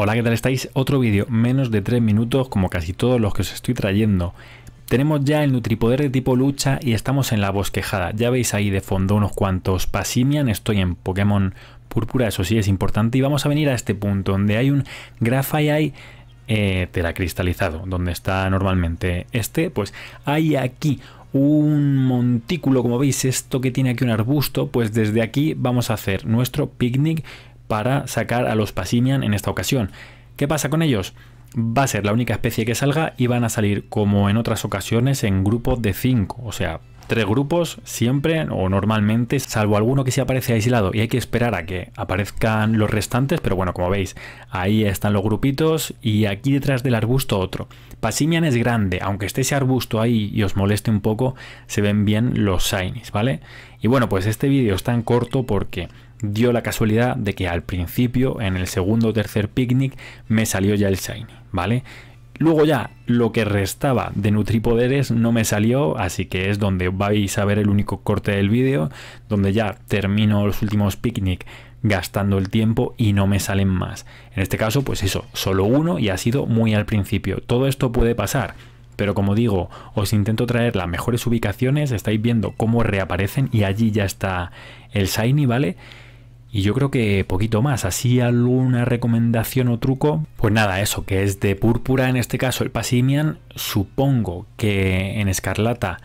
Hola, ¿qué tal estáis? Otro vídeo, menos de 3 minutos, como casi todos los que os estoy trayendo. Tenemos ya el Nutripoder de tipo lucha y estamos en la bosquejada. Ya veis ahí de fondo unos cuantos Pasimian, estoy en Pokémon Púrpura, eso sí es importante. Y vamos a venir a este punto donde hay un Grafaiai eh, teracristalizado, donde está normalmente este. Pues hay aquí un montículo, como veis, esto que tiene aquí un arbusto, pues desde aquí vamos a hacer nuestro picnic para sacar a los Pasimian en esta ocasión. ¿Qué pasa con ellos? Va a ser la única especie que salga y van a salir, como en otras ocasiones, en grupos de 5, o sea, tres grupos siempre o normalmente, salvo alguno que se aparece aislado y hay que esperar a que aparezcan los restantes, pero bueno, como veis, ahí están los grupitos y aquí detrás del arbusto otro. Pasimian es grande, aunque esté ese arbusto ahí y os moleste un poco, se ven bien los shinies, ¿vale? Y bueno, pues este vídeo es tan corto porque dio la casualidad de que al principio, en el segundo o tercer picnic, me salió ya el shiny, ¿vale? Luego ya lo que restaba de Nutripoderes no me salió, así que es donde vais a ver el único corte del vídeo, donde ya termino los últimos picnic gastando el tiempo y no me salen más. En este caso, pues eso, solo uno y ha sido muy al principio. Todo esto puede pasar. Pero como digo, os intento traer las mejores ubicaciones, estáis viendo cómo reaparecen y allí ya está el Shiny, ¿vale? Y yo creo que poquito más, así alguna recomendación o truco. Pues nada, eso, que es de púrpura en este caso el Pasimian. Supongo que en escarlata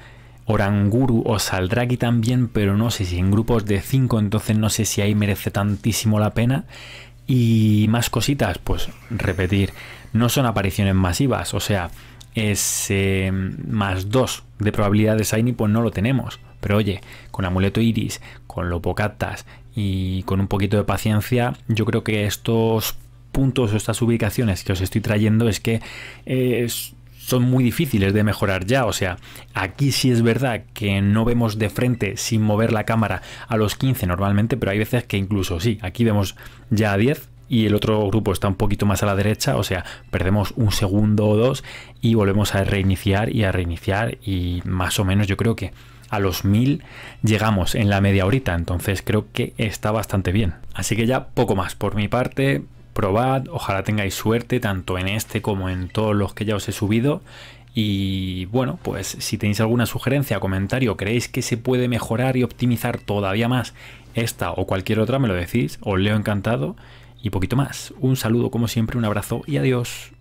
Oranguru o Saldraki también, pero no sé si en grupos de 5, entonces no sé si ahí merece tantísimo la pena. Y más cositas, pues repetir, no son apariciones masivas, o sea, es eh, más 2 de probabilidad de Saini pues no lo tenemos. Pero oye, con amuleto iris, con lo y con un poquito de paciencia, yo creo que estos puntos o estas ubicaciones que os estoy trayendo es que eh, son muy difíciles de mejorar ya. O sea, aquí sí es verdad que no vemos de frente sin mover la cámara a los 15 normalmente, pero hay veces que incluso sí, aquí vemos ya a 10 y el otro grupo está un poquito más a la derecha, o sea, perdemos un segundo o dos y volvemos a reiniciar y a reiniciar y más o menos yo creo que a los 1000 llegamos en la media horita, entonces creo que está bastante bien. Así que ya poco más por mi parte, probad, ojalá tengáis suerte tanto en este como en todos los que ya os he subido. Y bueno, pues si tenéis alguna sugerencia, comentario, creéis que se puede mejorar y optimizar todavía más esta o cualquier otra, me lo decís, os leo encantado y poquito más. Un saludo como siempre, un abrazo y adiós.